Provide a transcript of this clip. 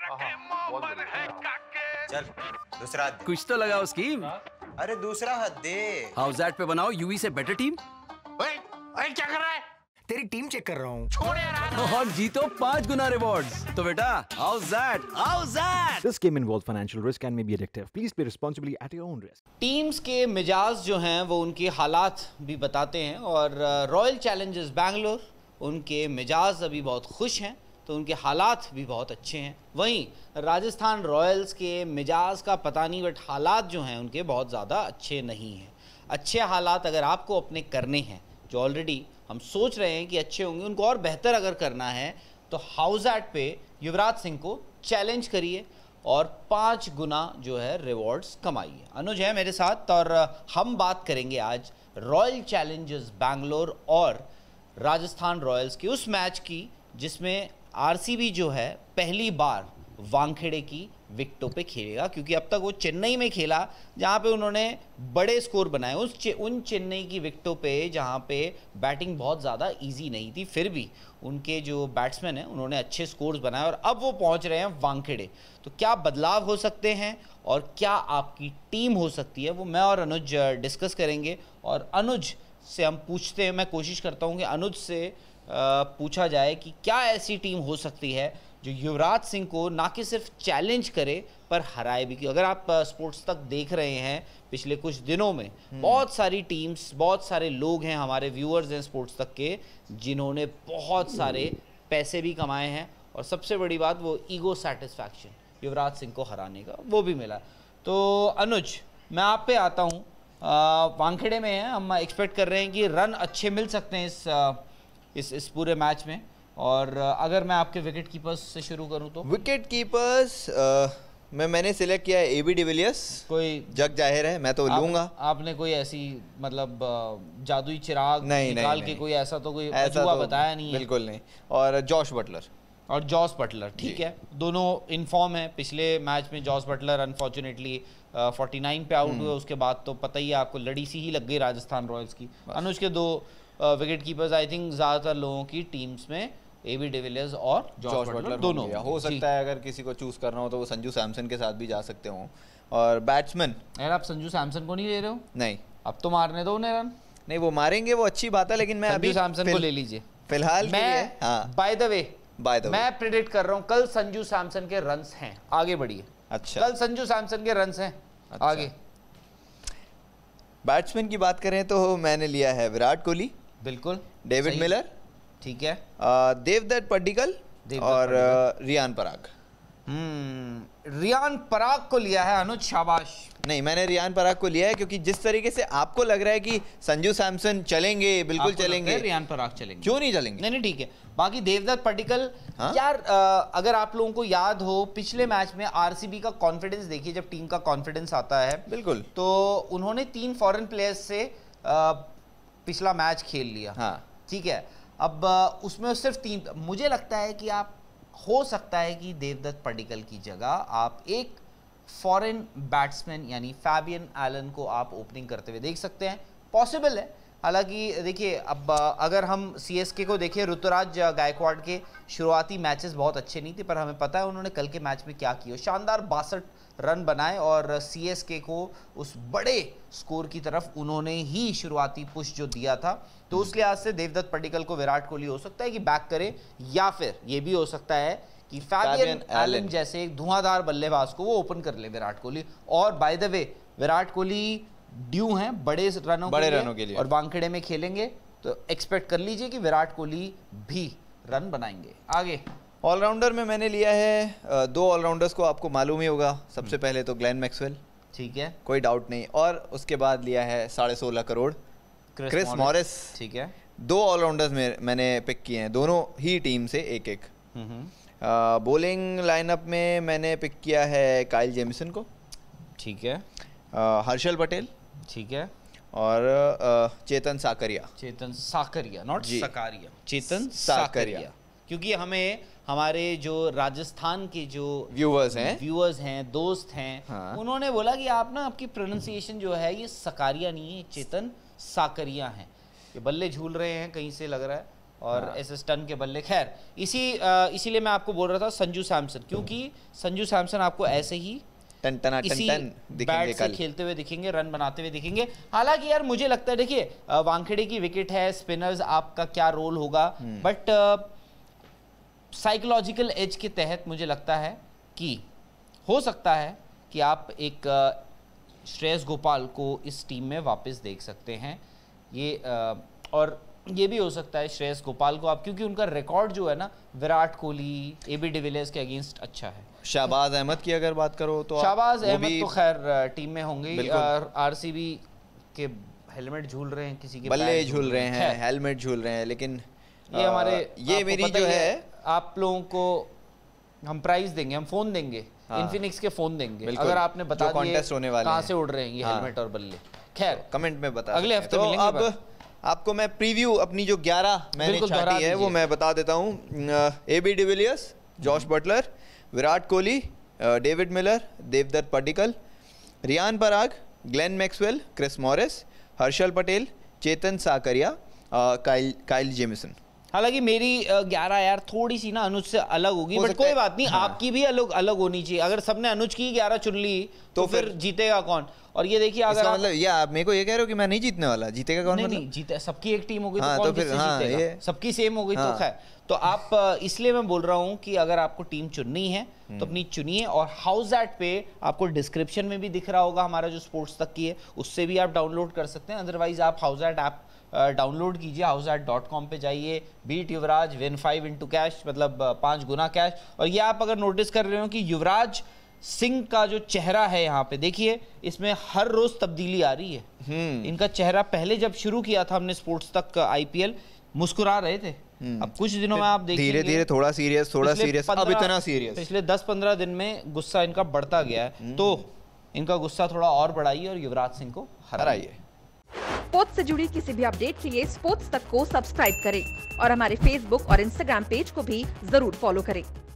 हाँ। चल दूसरा कुछ तो लगा उसकी हाँ? अरे दूसरा हद दे हाउस पे बनाओ यूवी से बेटर टीम ओए ओए क्या कर रहा है तेरी टीम चेक कर रहा हूँ और जीतो पांच गुना रिवॉर्ड्स तो बेटा Howzat Howzat this game involve financial risk and may be addictive please be responsibly at your own risk teams के मिजाज जो हैं वो उनके हालात भी बताते हैं और रॉयल चैलेंजर्स बैंगलोर उनके मिजाज अभी बहुत खुश हैं तो उनके हालात भी बहुत अच्छे हैं वहीं राजस्थान रॉयल्स के मिजाज का पता नहीं बट हालात जो हैं उनके बहुत ज़्यादा अच्छे नहीं हैं अच्छे हालात अगर आपको अपने करने हैं जो ऑलरेडी हम सोच रहे हैं कि अच्छे होंगे उनको और बेहतर अगर करना है तो हाउस एट पे युवराज सिंह को चैलेंज करिए और पाँच गुना जो है रिवॉर्ड्स कमाइए अनुज है मेरे साथ और हम बात करेंगे आज रॉयल चैलेंजर्स बैंगलोर और राजस्थान रॉयल्स की उस मैच की जिसमें आरसीबी जो है पहली बार वानखेड़े की विकटों पे खेलेगा क्योंकि अब तक वो चेन्नई में खेला जहाँ पे उन्होंने बड़े स्कोर बनाए उस चे, उन चेन्नई की विकटों पे जहाँ पे बैटिंग बहुत ज़्यादा इजी नहीं थी फिर भी उनके जो बैट्समैन हैं उन्होंने अच्छे स्कोर्स बनाए और अब वो पहुँच रहे हैं वांखेड़े तो क्या बदलाव हो सकते हैं और क्या आपकी टीम हो सकती है वो मैं और अनुज डिस्कस करेंगे और अनुज से हम पूछते हैं मैं कोशिश करता हूँ कि अनुज से पूछा जाए कि क्या ऐसी टीम हो सकती है जो युवराज सिंह को ना कि सिर्फ चैलेंज करे पर हराए भी क्यों अगर आप स्पोर्ट्स तक देख रहे हैं पिछले कुछ दिनों में हम्म। बहुत सारी टीम्स बहुत सारे लोग हैं हमारे व्यूअर्स हैं स्पोर्ट्स तक के जिन्होंने बहुत सारे पैसे भी कमाए हैं और सबसे बड़ी बात वो ईगो सेटिस्फैक्शन युवराज सिंह को हराने का वो भी मिला तो अनुज मैं आप पे आता हूँ वानखेड़े में हैं हम एक्सपेक्ट कर रहे हैं कि रन अच्छे मिल सकते हैं इस इस इस पूरे मैच में और अगर मैं आपके विकेट कीपर्स से शुरू करूं तो विकेट कीपर्स मैं मैंने सिलेक्ट किया है ए बी डिविलियर्स कोई जग जाहिर है मैं तो आप, लूंगा आपने कोई ऐसी मतलब जादुई चिराग नहीं, निकाल नहीं, के नहीं, कोई ऐसा तो कोई ऐसा तो बताया नहीं बिल्कुल नहीं और जॉश बटलर और जॉस बटलर ठीक है दोनों इनफॉर्म है पिछले मैच में जॉस बटलर अनफॉर्चुनेटली 49 पे आउट हम्म। हुए उसके बाद तो पता ही है आपको लड़ी सी ही लग गई राजस्थान रॉयल्स की अनुज के दो विकेट कीपर्स आई थिंक ज़्यादातर लोगों की टीम्स में ए बी डिविलियर्स और जॉर्ज बटलर दोनों हो सकता है अगर किसी को चूज़ करना हो तो वो संजू सैमसन के साथ भी जा सकते हो और बैट्समैन यार आप संजू सैमसन को नहीं ले रहे हो नहीं अब तो मारने दो उन्हें रन नहीं वो मारेंगे वो अच्छी बात है लेकिन मैं अभी सैमसन को ले लीजिए फिलहाल मैं by the way by the way मैं प्रिडिक्ट कर रहा हूँ कल संजू सैमसन के रन्स हैं आगे बढ़िए अच्छा कल संजू सैमसन के रन्स हैं अच्छा। आगे बैट्समैन की बात करें तो मैंने लिया है विराट कोहली बिल्कुल डेविड मिलर ठीक है देवदत्त पड्डिकल और रियान पराग हम्म रियान पराग को लिया है अनुज शाबाश नहीं मैंने रियान पराग को लिया है क्योंकि जिस तरीके से आपको लग रहा है कि संजू सैमसन चलेंगे बिल्कुल चलेंगे रियान पराग चलेंगे क्यों नहीं चलेंगे नहीं नहीं ठीक है बाकी देवदत्त पर्टिकल हाँ? यार आ, अगर आप लोगों को याद हो पिछले मैच में आरसीबी का कॉन्फिडेंस देखिए जब टीम का कॉन्फिडेंस आता है बिल्कुल तो उन्होंने तीन फॉरन प्लेयर्स से आ, पिछला मैच खेल लिया हाँ ठीक है अब उसमें सिर्फ तीन मुझे लगता है कि आप हो सकता है कि देवदत्त पडिकल की जगह आप एक फॉरेन बैट्समैन यानी फैबियन एलन को आप ओपनिंग करते हुए देख सकते हैं पॉसिबल है हालांकि देखिए अब अगर हम सीएसके को देखें ऋतुराज गायकवाड़ के शुरुआती मैचेस बहुत अच्छे नहीं थे पर हमें पता है उन्होंने कल के मैच में क्या किया शानदार बासठ रन बनाए और सीएसके को उस बड़े स्कोर की तरफ उन्होंने ही शुरुआती पुश जो दिया था तो हम्म। उस लिहाज से देवदत्त पडिकल को विराट कोहली हो सकता है कि बैक करे या फिर ये भी हो सकता है कि फैबियन एलन जैसे एक धुआंधार बल्लेबाज को वो ओपन कर ले विराट कोहली और by the way Virat Kohli due हैं बड़े रनों बड़े रनों के लिए और वानखेड़े में खेलेंगे तो एक्सपेक्ट कर लीजिए कि विराट कोहली भी रन बनाएंगे आगे ऑलराउंडर में मैंने लिया है दो ऑलराउंडर्स को आपको मालूम ही होगा सबसे हम्म। पहले तो ग्लैन मैक्सवेल ठीक है कोई डाउट नहीं और उसके बाद लिया है साढ़े सोलह करोड़ क्रिस मॉरिस ठीक है दो ऑलराउंडर्स में मैंने पिक किए हैं दोनों ही टीम से एक एक बॉलिंग लाइनअप में मैंने पिक किया है काइल जेमिसन को ठीक है हर्षल पटेल ठीक है और चेतन साकरिया चेतन साकरिया नॉट साकरिया चेतन साकरिया क्योंकि हमें हमारे जो राजस्थान के जो व्यूअर्स हैं व्यूअर्स हैं दोस्त हैं हाँ। उन्होंने बोला कि आप ना आपकी प्रोनाउंसिएशन जो है ये सकारिया नहीं है चेतन साकरिया है ये बल्ले झूल रहे हैं कहीं से लग रहा है और हाँ। एस टन के बल्ले खैर इसी इसीलिए मैं आपको बोल रहा था संजू सैमसन क्योंकि संजू सैमसन आपको ऐसे ही टन टन टन दिखेंगे कल खेलते हुए दिखेंगे रन बनाते हुए दिखेंगे हालांकि यार मुझे लगता है देखिए वांखेड़े की विकेट है स्पिनर्स आपका क्या रोल होगा बट साइकोलॉजिकल एज के तहत मुझे लगता है कि हो सकता है कि आप एक श्रेयस गोपाल को इस टीम में वापस देख सकते हैं ये और ये भी हो सकता है श्रेयस गोपाल को आप क्योंकि उनका रिकॉर्ड जो है ना Virat Kohli A B de Villiers के अगेंस्ट अच्छा है शाहबाज अहमद की अगर बात करो तो शाहबाज अहमद तो खैर टीम में होंगे और आर के हेलमेट झूल रहे हैं किसी के बल्ले झूल रहे हैं हेलमेट झूल रहे हैं लेकिन ये हमारे ये मेरी जो है आप लोगों को हम प्राइज देंगे हम फोन देंगे हाँ, इन्फिनिक्स के फोन देंगे अगर आपने बता दिए कॉन्टेस्ट कहाँ से उड़ रहे हैं ये हेलमेट हाँ। और बल्ले खैर कमेंट तो में बता अगले हफ्ते तो आपको मैं प्रीव्यू अपनी जो 11 मैंने छाटी है वो मैं बता देता हूँ A B de Villiers Josh Buttler Virat Kohli David Miller Devdutt Padikkal Riyan Parag Glenn Maxwell Chris Morris Harshal Patel Chetan Sakariya Kyle Kyle Jamieson हालांकि मेरी ग्यारह यार थोड़ी सी ना अनुज से अलग होगी बट कोई बात नहीं हाँ। आपकी भी अलग अलग होनी चाहिए अगर सबने अनुज की ग्यारह चुन ली तो, तो फिर, फिर जीतेगा कौन और ये देखिए अगर मतलब ये आप मेरे को ये कह रहे हो कि मैं नहीं जीतने वाला जीतेगा कौन नहीं, मतलब? नहीं जीते सबकी एक टीम होगी तो हाँ, तो, तो फिर हाँ, ये... सबकी सेम हो गई तो हाँ. तो खैर तो आप इसलिए मैं बोल रहा हूँ कि अगर आपको टीम चुननी है तो हम्म। अपनी चुनिए और हाउस एट पे आपको डिस्क्रिप्शन में भी दिख रहा होगा हमारा जो स्पोर्ट्स तक की है उससे भी आप डाउनलोड कर सकते हैं अदरवाइज आप हाउस एट ऐप डाउनलोड कीजिए हाउस एट डॉट कॉम पर जाइए beat Yuvraj win five into cash मतलब पाँच गुना कैश और ये आप अगर नोटिस कर रहे हो कि युवराज सिंह का जो चेहरा है यहाँ पे देखिए इसमें हर रोज तब्दीली आ रही है हम्म। इनका चेहरा पहले जब शुरू किया था हमने स्पोर्ट्स तक आईपीएल मुस्कुरा रहे थे हम्म। अब कुछ दिनों में आप देखिए धीरे धीरे थोड़ा सीरियस थोड़ा सीरियस अब इतना सीरियस पिछले दस पंद्रह दिन में गुस्सा इनका बढ़ता गया है हम्म। तो इनका गुस्सा थोड़ा और बढ़ाइए और युवराज सिंह को हराइए स्पोर्ट्स से जुड़ी किसी भी अपडेट के लिए स्पोर्ट्स तक को सब्सक्राइब करें और हमारे फेसबुक और इंस्टाग्राम पेज को भी जरूर फॉलो करें